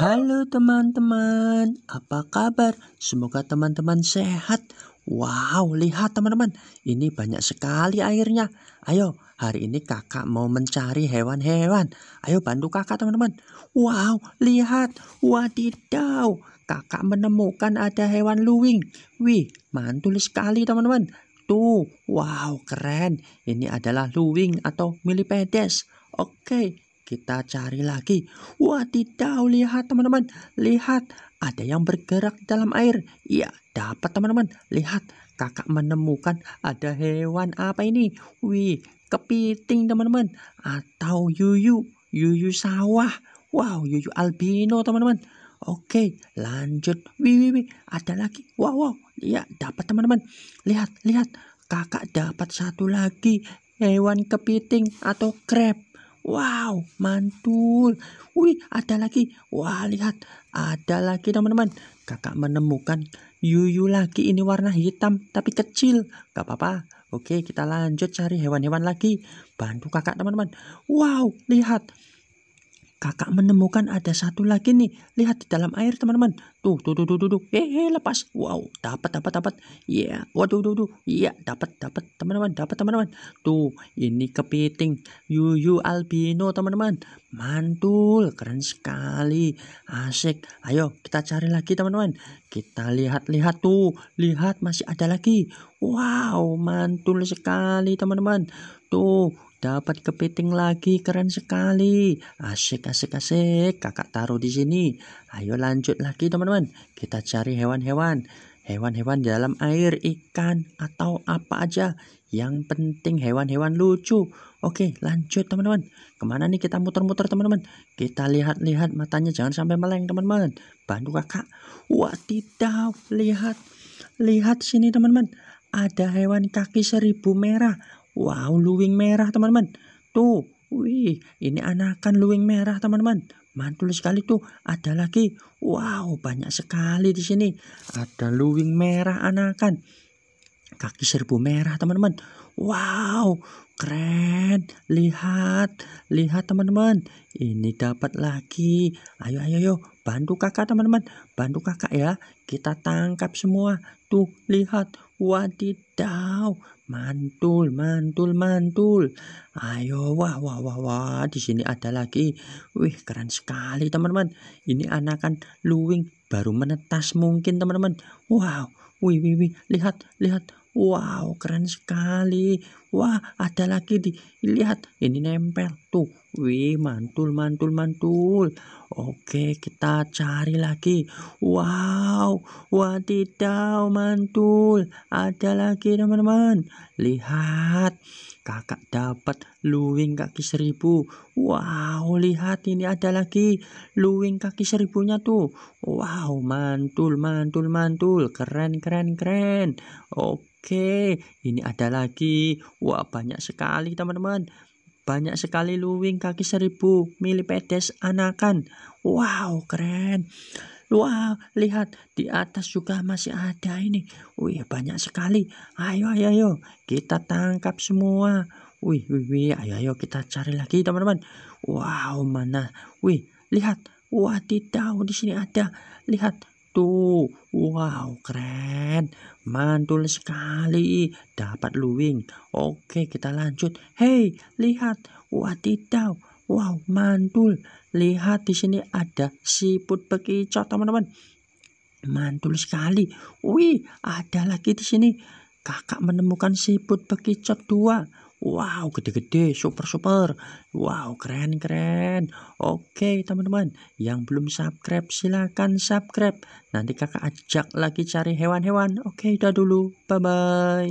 Halo teman-teman, apa kabar? Semoga teman-teman sehat. Wow, lihat teman-teman, ini banyak sekali airnya. Ayo, hari ini kakak mau mencari hewan-hewan. Ayo bantu kakak teman-teman. Wow, lihat, wadidaw. Kakak menemukan ada hewan luwing. Wih, mantul sekali teman-teman. Tuh, wow, keren. Ini adalah luwing atau milipedes. Oke, kita cari lagi. wah Wadidaw, lihat teman-teman. Lihat, ada yang bergerak di dalam air. iya dapat teman-teman. Lihat, kakak menemukan ada hewan apa ini. Wih, kepiting teman-teman. Atau yuyu. Yuyu sawah. Wow, yuyu albino teman-teman. Oke, lanjut. Wih, wih, wih. Ada lagi. Wow, wow. iya dapat teman-teman. Lihat, lihat. Kakak dapat satu lagi. Hewan kepiting atau crab. Wow, mantul. Wih, ada lagi. Wah, lihat. Ada lagi teman-teman. Kakak menemukan yuyu lagi ini warna hitam tapi kecil. Gak apa-apa. Oke, kita lanjut cari hewan-hewan lagi. Bantu kakak teman-teman. Wow, lihat kakak menemukan ada satu lagi nih. Lihat di dalam air teman-teman. Tuh, tuh, tuh, tuh, tuh, tuh. Eh, eh lepas. Wow, dapat, dapat, dapat. Iya, yeah. waduh, tuh, tuh. Iya, yeah, dapat, dapat, teman-teman, dapat, teman-teman. Tuh, ini kepiting Yuyu albino, teman-teman. Mantul, keren sekali. Asik. Ayo, kita cari lagi, teman-teman. Kita lihat-lihat tuh. Lihat, masih ada lagi. Wow, mantul sekali, teman-teman. Tuh, Dapat kepiting lagi, keren sekali. Asik, asik, asik. Kakak taruh di sini. Ayo lanjut lagi teman-teman. Kita cari hewan-hewan. Hewan-hewan dalam air, ikan, atau apa aja. Yang penting hewan-hewan lucu. Oke, lanjut teman-teman. Kemana nih kita muter-muter teman-teman? Kita lihat-lihat matanya jangan sampai meleng teman-teman. Bantu kakak. Wah, tidak. Lihat. Lihat sini teman-teman. Ada hewan kaki seribu merah. Wow, luwing merah teman-teman. Tuh, wih, ini anakan luwing merah teman-teman. Mantul sekali tuh. Ada lagi. Wow, banyak sekali di sini. Ada luwing merah anakan. Kaki serbu merah teman-teman. Wow, keren. Lihat, lihat teman-teman. Ini dapat lagi. Ayo, ayo, ayo. Bantu kakak teman-teman. Bantu kakak ya. Kita tangkap semua. Tuh, lihat. Wadidaw. Mantul, mantul, mantul. Ayo, wah, wah, wah, wah. Di sini ada lagi. Wih, keren sekali, teman-teman. Ini anakan luwing baru menetas mungkin, teman-teman. Wow, wih, wih, wih. Lihat, lihat. Wow, keren sekali. Wah, ada lagi di lihat. Ini nempel tuh. Wih, mantul, mantul, mantul. Oke, kita cari lagi. Wow, wadidaw, mantul. Ada lagi, teman-teman. Lihat, kakak dapat luwing kaki seribu. Wow, lihat ini ada lagi. Luwing kaki seribunya tuh. Wow, mantul, mantul, mantul. Keren, keren, keren. Oke, ini ada lagi. Wah, banyak sekali, teman-teman. Banyak sekali luwing kaki seribu milipedes anakan. Wow, keren. Wow, lihat di atas juga masih ada ini. Wih, banyak sekali. Ayo, ayo, ayo. Kita tangkap semua. Wih, wih, wih. Ayo, ayo kita cari lagi, teman-teman. Wow, mana? Wih, lihat. Wah, tidak. Di sini ada. Lihat, Tuh, wow, keren. Mantul sekali. Dapat luwing. Oke, kita lanjut. Hei, lihat. Wadidaw. Wow, mantul. Lihat di sini ada siput bekicot, teman-teman. Mantul sekali. Wih, ada lagi di sini. Kakak menemukan siput bekicot dua. Wow, gede-gede, super-super. Wow, keren-keren. Oke, teman-teman. Yang belum subscribe, silahkan subscribe. Nanti kakak ajak lagi cari hewan-hewan. Oke, udah dulu. Bye-bye.